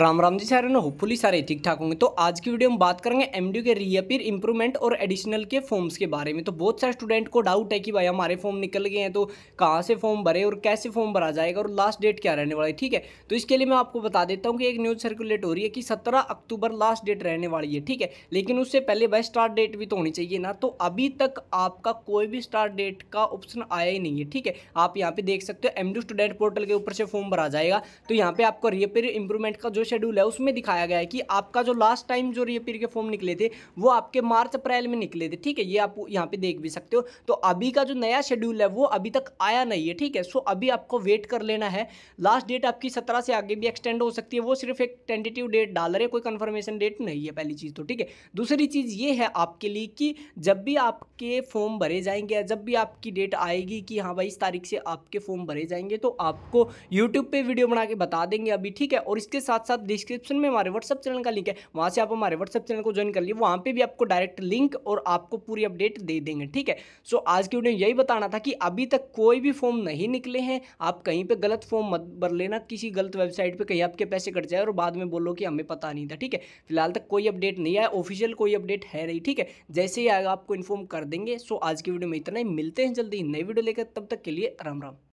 राम राम जी सारे ना होपफुली सारे ठीक ठाक होंगे तो आज की वीडियो में बात करेंगे एमडी के रीअपीयर इंप्रूवमेंट और एडिशनल के फॉर्म्स के बारे में तो बहुत सारे स्टूडेंट को डाउट है कि भाई हमारे फॉर्म निकल गए हैं तो कहाँ से फॉर्म भरे और कैसे फॉर्म भरा जाएगा और लास्ट डेट क्या रहने वाला है ठीक है तो इसके लिए मैं आपको बता देता हूँ कि एक न्यूज़ सर्कुलेट हो रही है कि सत्रह अक्टूबर लास्ट डेट रहने वाली है ठीक है लेकिन उससे पहले भाई स्टार्ट डेट भी तो होनी चाहिए ना तो अभी तक आपका कोई भी स्टार्ट डेट का ऑप्शन आया ही नहीं है ठीक है आप यहाँ पर देख सकते हो एमडी स्टूडेंट पोर्टल के ऊपर से फॉर्म भरा जाएगा तो यहाँ पर आपको रीअपीयर इंप्रूवमेंट का जो शेड्यूल है उसमें दिखाया गया है कि आपका जो लास्ट टाइम जो रियपीयर के फॉर्म निकले थे वो आपके मार्च अप्रैल में निकले थे ठीक है ये आप यहाँ पे देख भी सकते हो तो अभी का जो नया शेड्यूल है वो अभी तक आया नहीं है ठीक है सो अभी आपको वेट कर लेना है लास्ट डेट आपकी सत्रह से आगे भी एक्सटेंड हो सकती है वो सिर्फ एक टेंटेटिव डेट डाल रहे कोई कन्फर्मेशन डेट नहीं है पहली चीज़ तो ठीक है दूसरी चीज़ ये है आपके लिए कि जब भी आपके फॉर्म भरे जाएंगे या जब भी आपकी डेट आएगी कि हाँ भाई इस तारीख से आपके फॉर्म भरे जाएंगे तो आपको यूट्यूब पर वीडियो बना के बता देंगे अभी ठीक है और इसके साथ साथ आप मतलब डिस्क्रिप्शन में हमारे व्हाट्सअप चैनल का लिंक है वहाँ से आप हमारे व्हाट्सअप चैनल को ज्वाइन कर लिए वहाँ पर भी आपको डायरेक्ट लिंक और आपको पूरी अपडेट दे देंगे ठीक है सो आज की वीडियो यही बताना था कि अभी तक कोई भी फॉर्म नहीं निकले हैं आप कहीं पर गलत फॉर्म मत भर लेना किसी गलत वेबसाइट पर कहीं आपके पैसे कट जाए और बाद में बोलो कि हमें पता नहीं था ठीक है फिलहाल तक कोई अपडेट नहीं आया ऑफिशियल कोई अपडेट है नहीं ठीक है जैसे ही आएगा आपको इन्फॉर्म कर देंगे सो आज की वीडियो में इतना ही मिलते हैं जल्दी नई वीडियो लेकर तब तक के लिए राम राम